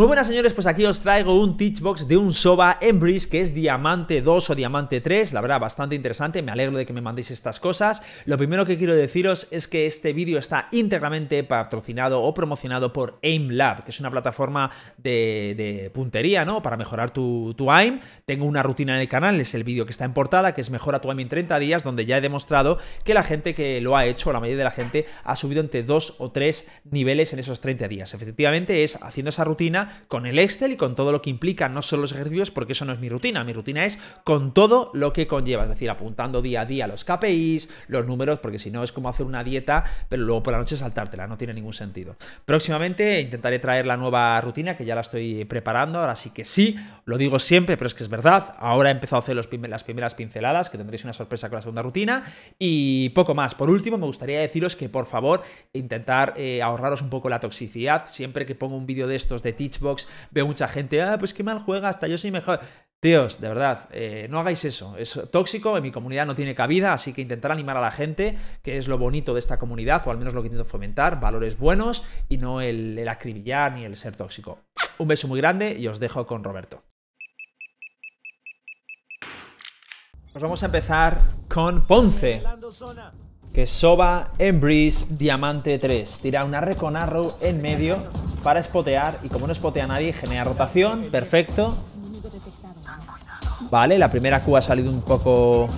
Muy buenas señores, pues aquí os traigo un teachbox de un Soba embrace que es diamante 2 o diamante 3, la verdad bastante interesante, me alegro de que me mandéis estas cosas. Lo primero que quiero deciros es que este vídeo está íntegramente patrocinado o promocionado por AimLab, que es una plataforma de, puntería, ¿no? Para mejorar tu, tu, aim. Tengo una rutina en el canal, es el vídeo que está en portada, que es Mejora tu aim en 30 días, donde ya he demostrado que la gente que lo ha hecho, la mayoría de la gente, ha subido entre 2 o 3 niveles en esos 30 días. Efectivamente es haciendo esa rutina con el Excel y con todo lo que implica, no solo los ejercicios, porque eso no es mi rutina. Mi rutina es con todo lo que conlleva, es decir, apuntando día a día los KPIs, los números, porque si no es como hacer una dieta, pero luego por la noche saltártela, no tiene ningún sentido. Próximamente intentaré traer la nueva rutina, que ya la estoy preparando, ahora sí que sí, lo digo siempre, pero es que es verdad. Ahora he empezado a hacer las primeras pinceladas, que tendréis una sorpresa con la segunda rutina, y poco más. Por último, me gustaría deciros que por favor, intentar eh, ahorraros un poco la toxicidad. Siempre que pongo un vídeo de estos de Teach veo mucha gente, ah, pues qué mal juega, hasta yo soy mejor. Tíos, de verdad, eh, no hagáis eso. Es tóxico, en mi comunidad no tiene cabida, así que intentar animar a la gente, que es lo bonito de esta comunidad, o al menos lo que intento fomentar, valores buenos y no el, acribillar ni el ser tóxico. Un beso muy grande y os dejo con Roberto. nos vamos a empezar con Ponce. Soba Soba Breeze, Diamante 3. Tira una recon con Arrow en medio para spotear y como no spotea nadie genera rotación, perfecto. Vale, la primera Q ha salido un poco...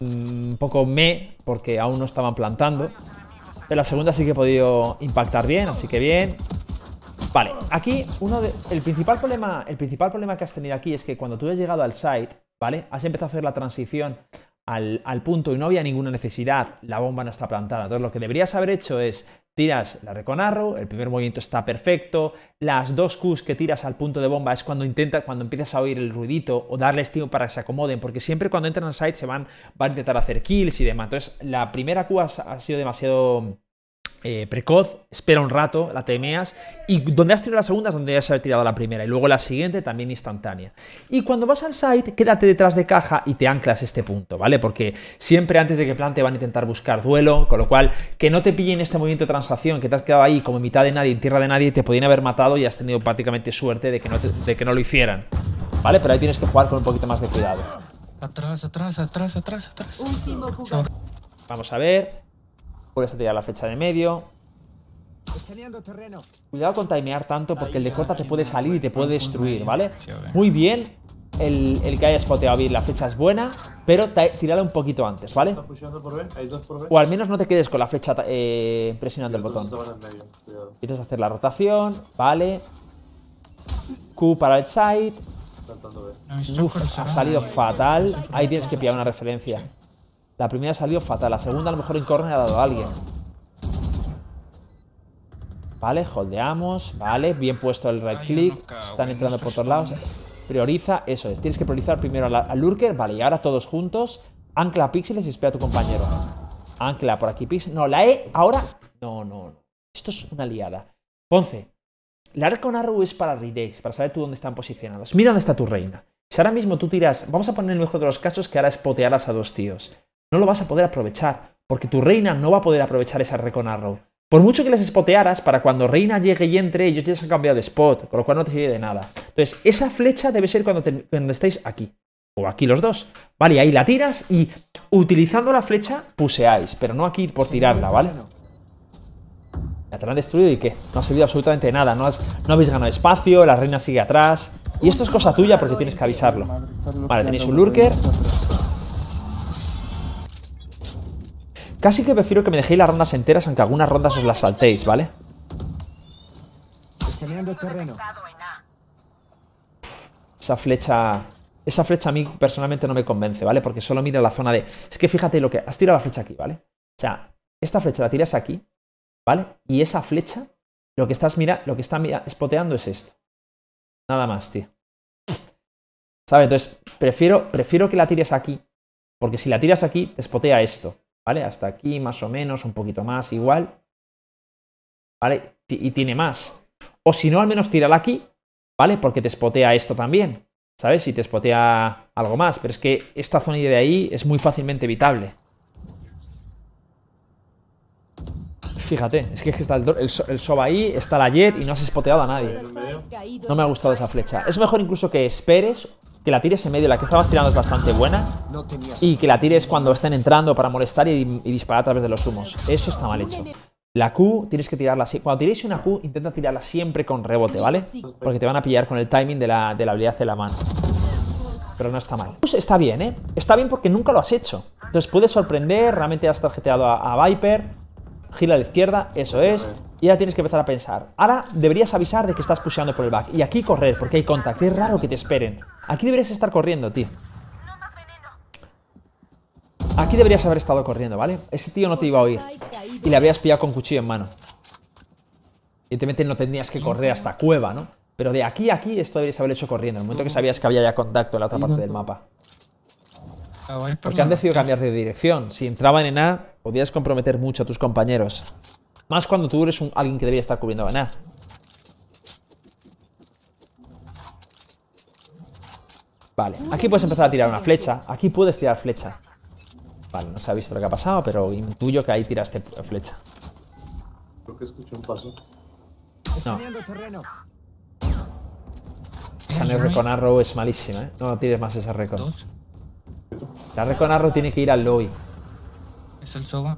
Un poco me, porque aún no estaban plantando. En la segunda sí que he podido impactar bien, así que bien. Vale, aquí uno el, principal problema, el principal problema que has tenido aquí es que cuando tú has llegado al site, ¿vale? Has empezado a hacer la transición al, punto y no había ninguna necesidad, la bomba no está plantada. Entonces lo que deberías haber hecho es tiras la reconarro, el primer movimiento está perfecto, las dos Qs que tiras al punto de bomba es cuando intenta, cuando empiezas a oír el ruidito o darle estímulo para que se acomoden, porque siempre cuando entran al site se van, van a intentar hacer kills y demás. Entonces la primera Q ha sido demasiado eh, precoz, espera un rato, la temeas, y donde has tirado la segunda es donde ya se tirado la primera, y luego la siguiente también instantánea. Y cuando vas al site, quédate detrás de caja y te anclas este punto, ¿vale? Porque siempre antes de que plante van a intentar buscar duelo, con lo cual que no te pillen este movimiento de transacción, que te has quedado ahí como en mitad de nadie, en tierra de nadie, te podían haber matado y has tenido prácticamente suerte de que no, lo hicieran, ¿vale? Pero ahí tienes que jugar con un poquito más de cuidado. Atrás, atrás, atrás, atrás, atrás. Último Vamos a ver. Puedes tirar la flecha de medio. Cuidado con timear tanto porque el de corta te puede salir y te puede destruir, ¿vale? Muy bien, el, el, que haya spoteado bien la flecha es buena, pero tirala un poquito antes, ¿vale? O al menos no te quedes con la flecha eh, presionando el botón. Quieres hacer la rotación, ¿vale? Q para el side. Uf, ha salido fatal. Ahí tienes que pillar una referencia. La primera salió fatal, la segunda a lo mejor en ha dado a alguien. Vale, holdeamos, vale, bien puesto el right click, están entrando por todos lados. Prioriza, eso es, tienes que priorizar primero al, lurker, vale, y ahora todos juntos. Ancla píxeles y espera a tu compañero. Ancla por aquí píxeles, no, la E, ahora... No, no, esto es una liada. Ponce, la arco con es para Ridex, para saber tú dónde están posicionados. Mira dónde está tu reina. Si ahora mismo tú tiras, vamos a poner el mejor de los casos que ahora es a dos tíos no lo vas a poder aprovechar, porque tu reina no va a poder aprovechar esa Recon Arrow. Por mucho que les spotearas, para cuando Reina llegue y entre, ellos ya se han cambiado de spot, con lo cual no te sirve de nada. Entonces, esa flecha debe ser cuando, estéis aquí. O aquí los dos. Vale, ahí la tiras y utilizando la flecha puseáis, pero no aquí por tirarla, ¿vale? La te la han destruido y qué? No ha servido absolutamente nada. No, has, no habéis ganado espacio, la reina sigue atrás. Y esto es cosa tuya porque tienes que avisarlo. Vale, tenéis un lurker. Casi que prefiero que me dejéis las rondas enteras, aunque algunas rondas os las saltéis, ¿vale? Terreno. Esa flecha... Esa flecha a mí personalmente no me convence, ¿vale? Porque solo mira la zona de... Es que fíjate lo que... Has tirado la flecha aquí, ¿vale? O sea, esta flecha la tiras aquí, ¿vale? Y esa flecha, lo que estás mira, lo que está espoteando es esto. Nada más, tío. ¿Sabes? Entonces, prefiero, prefiero que la tires aquí. Porque si la tiras aquí, te espotea esto. ¿vale? Hasta aquí, más o menos, un poquito más, igual, ¿vale? Y tiene más. O si no, al menos tírala aquí, ¿vale? Porque te spotea esto también, ¿sabes? Si te spotea algo más, pero es que esta zona de ahí es muy fácilmente evitable. Fíjate, es que está el, el, ahí, está la Jet y no has spoteado a nadie. No me ha gustado esa flecha. Es mejor incluso que esperes que la tires en medio, la que estabas tirando es bastante buena, y que la tires cuando estén entrando para molestar y, disparar a través de los humos. Eso está mal hecho. La Q tienes que tirarla así. Cuando tiréis una Q, intenta tirarla siempre con rebote, ¿vale? Porque te van a pillar con el timing de la, habilidad de la mano. Pero no está mal. Pues está bien, ¿eh? Está bien porque nunca lo has hecho. Entonces puedes sorprender, realmente has tarjeteado a Viper, gira a la izquierda, eso es. Y ya tienes que empezar a pensar. Ahora deberías avisar de que estás pusheando por el back. Y aquí correr, porque hay contacto. Es raro que te esperen. Aquí deberías estar corriendo, tío. Aquí deberías haber estado corriendo, ¿vale? Ese tío no te iba a oír. Y le habías pillado con cuchillo en mano. Y Evidentemente no tendrías que correr hasta cueva, ¿no? Pero de aquí a aquí esto deberías haber hecho corriendo. En el momento que sabías que había ya contacto en la otra parte del mapa. Porque han decidido cambiar de dirección. Si entraban en A, podías comprometer mucho a tus compañeros. Más cuando tú eres un, alguien que debía estar cubriendo a A. Vale, aquí puedes empezar a tirar una flecha. Aquí puedes tirar flecha. Vale, no se ha visto lo que ha pasado, pero intuyo que ahí tiraste flecha. Creo que escucho un paso. No. Esa con Arrow es malísima, ¿eh? No tires más esa récord. La reconarro tiene que ir al lobby. Es el soba.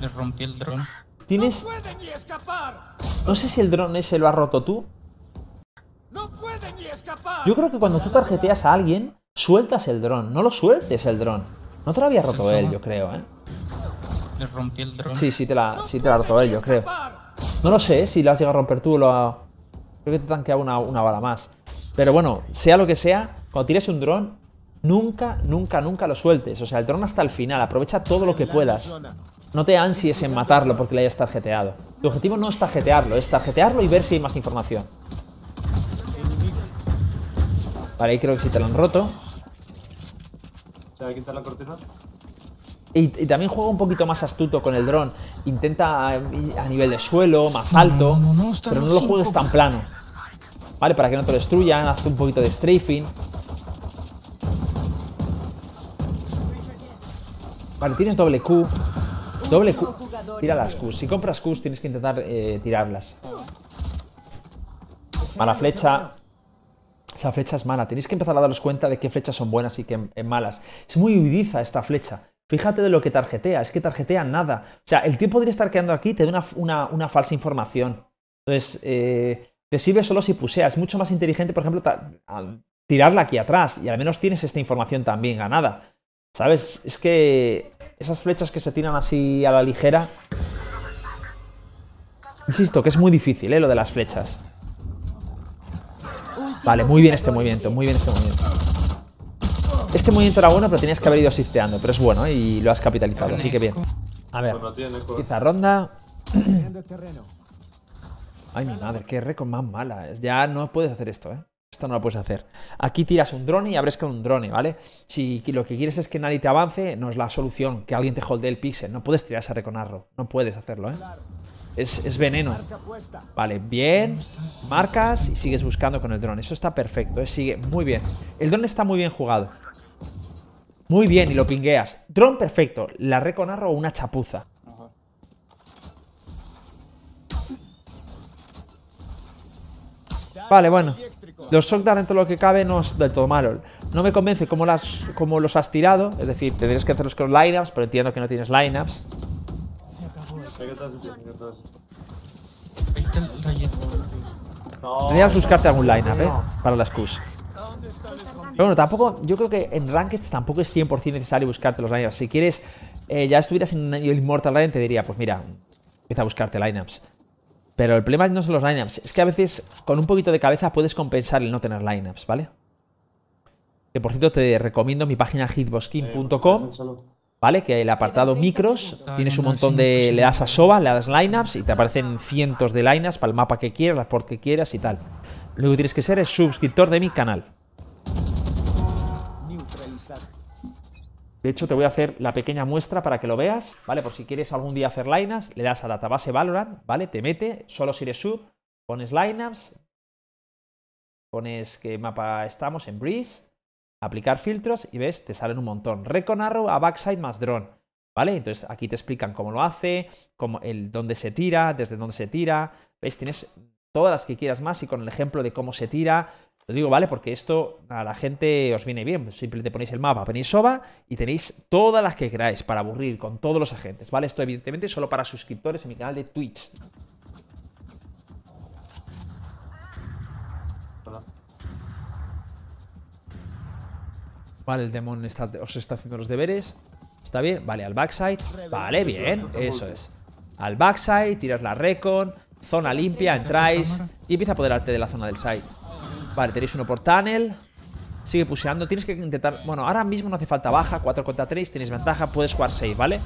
Les rompí el dron. ¿Tienes...? ¡No ni escapar! No sé si el dron ese lo has roto tú. ¡No pueden ni escapar! Yo creo que cuando tú tarjeteas a alguien, sueltas el dron. No lo sueltes el dron. No te lo había roto él, yo creo, ¿eh? Le rompí el dron. Sí, sí te la, sí roto él, yo creo. No lo sé, si lo has llegado a romper tú lo ha... Creo que te tanquea una, una bala más. Pero bueno, sea lo que sea, cuando tires un dron, Nunca, nunca, nunca lo sueltes. O sea, el dron hasta el final. Aprovecha todo lo que puedas. No te ansies en matarlo porque le hayas tarjeteado. Tu objetivo no es tarjetearlo, es tarjetearlo y ver si hay más información. Vale, ahí creo que sí te lo han roto. Y, también juega un poquito más astuto con el dron. Intenta eh, a, nivel de suelo, más alto, pero no lo juegues tan plano. Vale, para que no te lo destruyan, haz un poquito de strafing. Vale, tienes doble Q. Doble Q. Tira las Qs. Si compras Qs, tienes que intentar eh, tirarlas. Mala flecha. Esa flecha es mala. Tenéis que empezar a daros cuenta de qué flechas son buenas y qué eh, malas. Es muy huidiza esta flecha. Fíjate de lo que tarjetea. Es que tarjetea nada. O sea, el tiempo podría estar quedando aquí te da una, falsa información. Entonces, eh, te sirve solo si puseas. Es mucho más inteligente, por ejemplo, tirarla aquí atrás. Y al menos tienes esta información también ganada. ¿Sabes? Es que esas flechas que se tiran así a la ligera. Insisto, que es muy difícil, ¿eh? Lo de las flechas. Vale, muy bien este movimiento, muy bien este movimiento. Este movimiento era bueno, pero tenías que haber ido shifteando. Pero es bueno eh, y lo has capitalizado, así que bien. A ver, pues. quizá ronda. Ay, mi madre, qué récord más mala. Eh. Ya no puedes hacer esto, ¿eh? no lo puedes hacer. Aquí tiras un drone y abres con un drone, ¿vale? Si lo que quieres es que nadie te avance, no es la solución, que alguien te holde el pixel. No puedes tirar a reconarro no puedes hacerlo, ¿eh? Es, veneno. Vale, bien. Marcas y sigues buscando con el drone, Eso está perfecto, ¿eh? sigue muy bien. El drone está muy bien jugado. Muy bien, y lo pingueas. drone perfecto. La reconarro o una chapuza. Vale, bueno. Los shockdowns dentro de lo que cabe no es del todo malo. No me convence cómo, las, los has tirado, es decir, tendrías que hacerlos con lineups, pero entiendo que no tienes lineups. Tendrías que buscarte algún lineup, ¿eh? Para las Qs. Pero bueno, tampoco, yo creo que en Ranked tampoco es 100% necesario buscarte los lineups. Si quieres, eh, ya estuvieras en el Immortal Raid, te diría, pues mira, empieza a buscarte lineups. Pero el problema no son los lineups, es que a veces con un poquito de cabeza puedes compensar el no tener lineups, ¿vale? Que por cierto te recomiendo mi página hitboskin.com, eh, ¿vale? Que el apartado eh, micros tienes un montón de. Le das a soba, le das lineups y te aparecen cientos de lineups para el mapa que quieras, las port que quieras y tal. Lo que tienes que ser es suscriptor de mi canal. Neutralizar. De hecho, te voy a hacer la pequeña muestra para que lo veas, ¿vale? Por si quieres algún día hacer lineups, le das a database Valorant, ¿vale? Te mete, solo si eres sub, pones lineups, pones qué mapa estamos en Breeze, aplicar filtros y ves, te salen un montón. Reconarrow a backside más drone, ¿vale? Entonces aquí te explican cómo lo hace, cómo el, dónde se tira, desde dónde se tira. ¿Ves? Tienes todas las que quieras más y con el ejemplo de cómo se tira, lo digo, ¿vale? Porque esto a la gente os viene bien. Simplemente ponéis el mapa, ponéis SOBA y tenéis todas las que queráis para aburrir con todos los agentes, ¿vale? Esto evidentemente solo para suscriptores en mi canal de Twitch. Vale, el demon está, os está haciendo los deberes. ¿Está bien? Vale, al backside. Vale, bien. Eso es. Al backside, tiras la recon, zona limpia, entráis y empieza a apoderarte de la zona del site Vale, tenéis uno por tunnel. Sigue puseando. Tienes que intentar... Bueno, ahora mismo no hace falta baja. 4 contra 3. Tienes ventaja. Puedes jugar 6, ¿vale?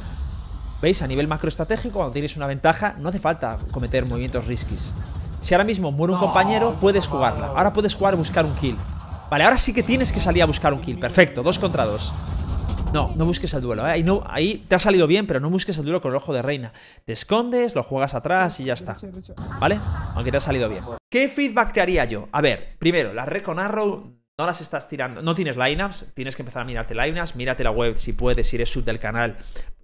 ¿Veis? A nivel macroestratégico, cuando tienes una ventaja, no hace falta cometer movimientos riskis. Si ahora mismo muere un compañero, puedes jugarla. Ahora puedes jugar buscar un kill. Vale, ahora sí que tienes que salir a buscar un kill. Perfecto, dos contra 2 no, no busques el duelo. ¿eh? Ahí, no, te ha salido bien, pero no busques el duelo con el ojo de reina. Te escondes, lo juegas atrás y ya está. ¿Vale? Aunque te ha salido bien. ¿Qué feedback te haría yo? A ver, primero, la recon arrow no las estás tirando. No tienes lineups, tienes que empezar a mirarte lineups. Mírate la web si puedes, si eres sub del canal,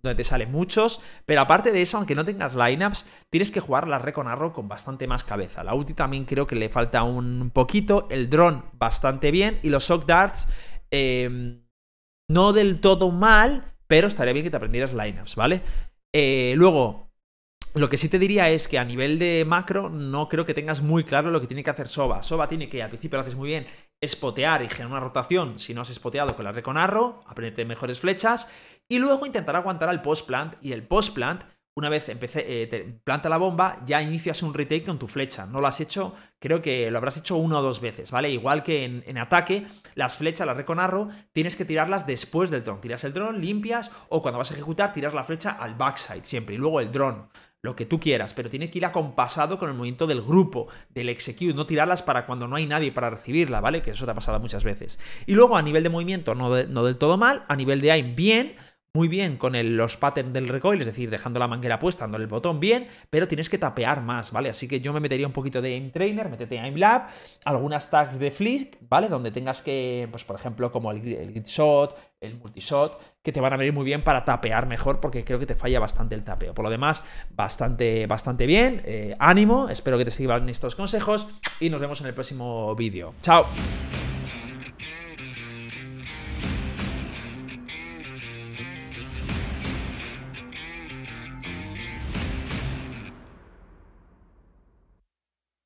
donde te salen muchos. Pero aparte de eso, aunque no tengas lineups, tienes que jugar la recon con arrow con bastante más cabeza. La ulti también creo que le falta un poquito. El drone bastante bien. Y los shock darts. Eh, no del todo mal, pero estaría bien que te aprendieras lineups, ¿vale? Eh, luego, lo que sí te diría es que a nivel de macro no creo que tengas muy claro lo que tiene que hacer Soba. Soba tiene que, al principio lo haces muy bien, espotear y generar una rotación. Si no has espoteado con la recon con aprendete mejores flechas. Y luego intentar aguantar al post-plant. Y el post-plant una vez empecé, eh, planta la bomba, ya inicias un retake con tu flecha. No lo has hecho, creo que lo habrás hecho una o dos veces, ¿vale? Igual que en, ataque, las flechas, las reconarro, tienes que tirarlas después del dron. Tiras el dron, limpias, o cuando vas a ejecutar, tiras la flecha al backside siempre, y luego el dron. Lo que tú quieras, pero tienes que ir acompasado con el movimiento del grupo, del execute, no tirarlas para cuando no hay nadie para recibirla, ¿vale? Que eso te ha pasado muchas veces. Y luego a nivel de movimiento, no, no del todo mal, a nivel de aim, bien, muy bien con los patterns del recoil, es decir, dejando la manguera puesta, dando el botón bien, pero tienes que tapear más, ¿vale? Así que yo me metería un poquito de aim trainer, métete Aim Lab, algunas tags de flick, ¿vale? Donde tengas que, pues por ejemplo, como el, el grid shot, el multishot, que te van a venir muy bien para tapear mejor, porque creo que te falla bastante el tapeo. Por lo demás, bastante, bastante bien. Eh, ánimo, espero que te sigan estos consejos y nos vemos en el próximo vídeo. ¡Chao!